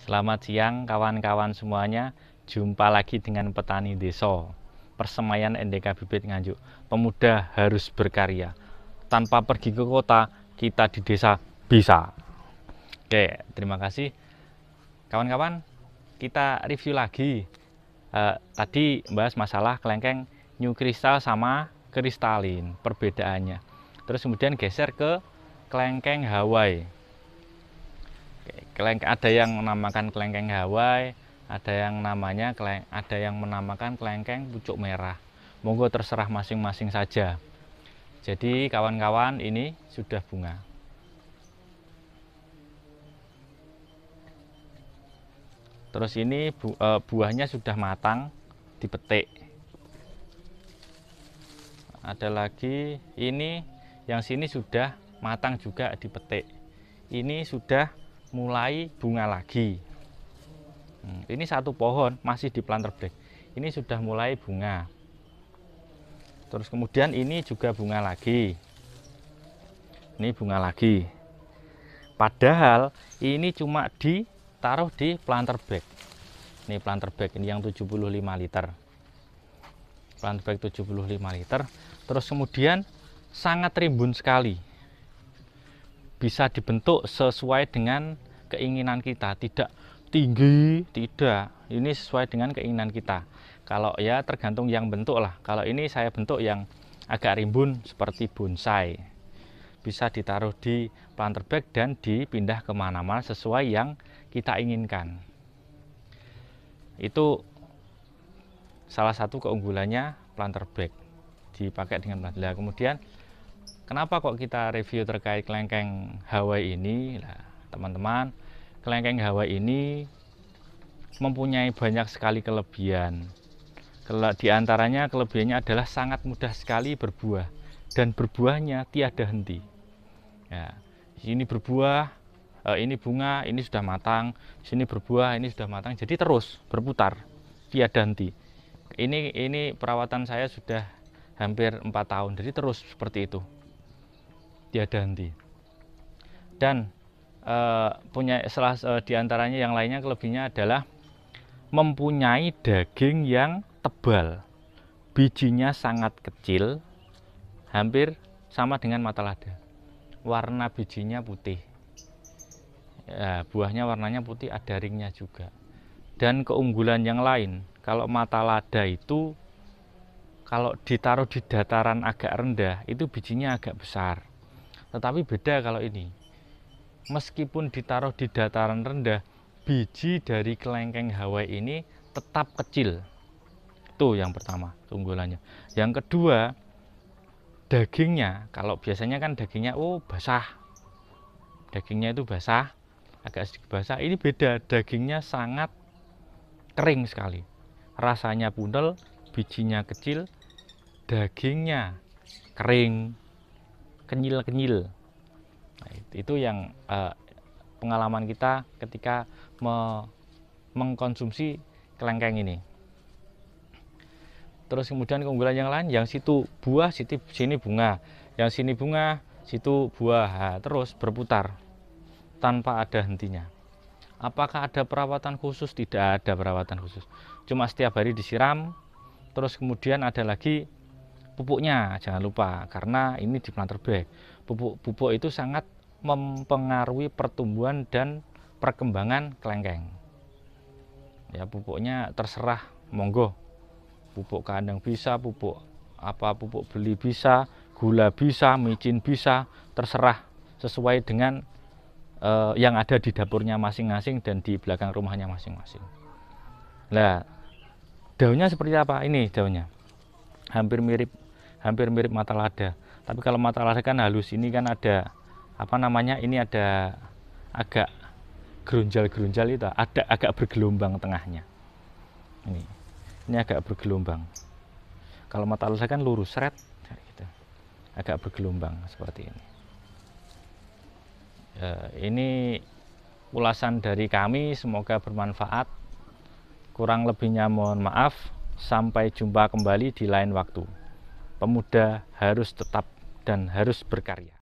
Selamat siang kawan-kawan semuanya. Jumpa lagi dengan petani desa. Persemaian NDK Bibit Nganjuk. Pemuda harus berkarya. Tanpa pergi ke kota, kita di desa bisa. Oke, terima kasih. Kawan-kawan, kita review lagi. E, tadi bahas masalah kelengkeng new kristal sama kristalin, perbedaannya. Terus kemudian geser ke kelengkeng Hawaii keleng ada yang menamakan kelengkeng Hawaii ada yang namanya keleng ada yang menamakan kelengkeng pucuk merah monggo terserah masing-masing saja jadi kawan-kawan ini sudah bunga terus ini bu, uh, buahnya sudah matang dipetik ada lagi ini yang sini sudah matang juga dipetik ini sudah mulai bunga lagi. Hmm, ini satu pohon masih di planter bag. Ini sudah mulai bunga. Terus kemudian ini juga bunga lagi. Ini bunga lagi. Padahal ini cuma ditaruh di planter bag. Ini planter bag ini yang 75 liter. Planter bag 75 liter. Terus kemudian sangat rimbun sekali bisa dibentuk sesuai dengan keinginan kita tidak tinggi tidak ini sesuai dengan keinginan kita kalau ya tergantung yang bentuk lah kalau ini saya bentuk yang agak rimbun seperti bonsai bisa ditaruh di planter bag dan dipindah kemana-mana sesuai yang kita inginkan itu salah satu keunggulannya planter bag dipakai dengan planter nah, kemudian Kenapa kok kita review terkait kelengkeng Hawaii ini? teman-teman, kelengkeng Hawaii ini mempunyai banyak sekali kelebihan. Di antaranya kelebihannya adalah sangat mudah sekali berbuah dan berbuahnya tiada henti. Ya, ini berbuah, eh, ini bunga, ini sudah matang, sini berbuah, ini sudah matang. Jadi terus berputar tiada henti. Ini ini perawatan saya sudah hampir empat tahun, jadi terus seperti itu tiada henti. Dan e, punya salah e, eh, diantaranya yang lainnya kelebihnya adalah mempunyai daging yang tebal, bijinya sangat kecil, hampir sama dengan mata lada. Warna bijinya putih, ya, buahnya warnanya putih, ada ringnya juga. Dan keunggulan yang lain, kalau mata lada itu kalau ditaruh di dataran agak rendah itu bijinya agak besar tetapi beda kalau ini. Meskipun ditaruh di dataran rendah, biji dari kelengkeng Hawaii ini tetap kecil. Itu yang pertama, keunggulannya. Yang kedua, dagingnya. Kalau biasanya kan dagingnya oh basah. Dagingnya itu basah, agak sedikit basah. Ini beda, dagingnya sangat kering sekali. Rasanya pundel, bijinya kecil, dagingnya kering, kenyil-kenyil. Nah, itu yang eh, pengalaman kita ketika me mengkonsumsi kelengkeng ini. Terus kemudian keunggulan yang lain, yang situ buah, situ, sini bunga, yang sini bunga, situ buah, nah, terus berputar tanpa ada hentinya. Apakah ada perawatan khusus? Tidak ada perawatan khusus. Cuma setiap hari disiram, terus kemudian ada lagi pupuknya jangan lupa karena ini di planter bag pupuk pupuk itu sangat mempengaruhi pertumbuhan dan perkembangan kelengkeng ya pupuknya terserah monggo pupuk kandang bisa pupuk apa pupuk beli bisa gula bisa micin bisa terserah sesuai dengan eh, yang ada di dapurnya masing-masing dan di belakang rumahnya masing-masing nah daunnya seperti apa ini daunnya hampir mirip hampir mirip mata lada tapi kalau mata lada kan halus ini kan ada apa namanya ini ada agak gerunjal-gerunjal itu ada agak bergelombang tengahnya ini ini agak bergelombang kalau mata lada kan lurus seret gitu. agak bergelombang seperti ini e, ini ulasan dari kami semoga bermanfaat kurang lebihnya mohon maaf Sampai jumpa kembali di lain waktu. Pemuda harus tetap dan harus berkarya.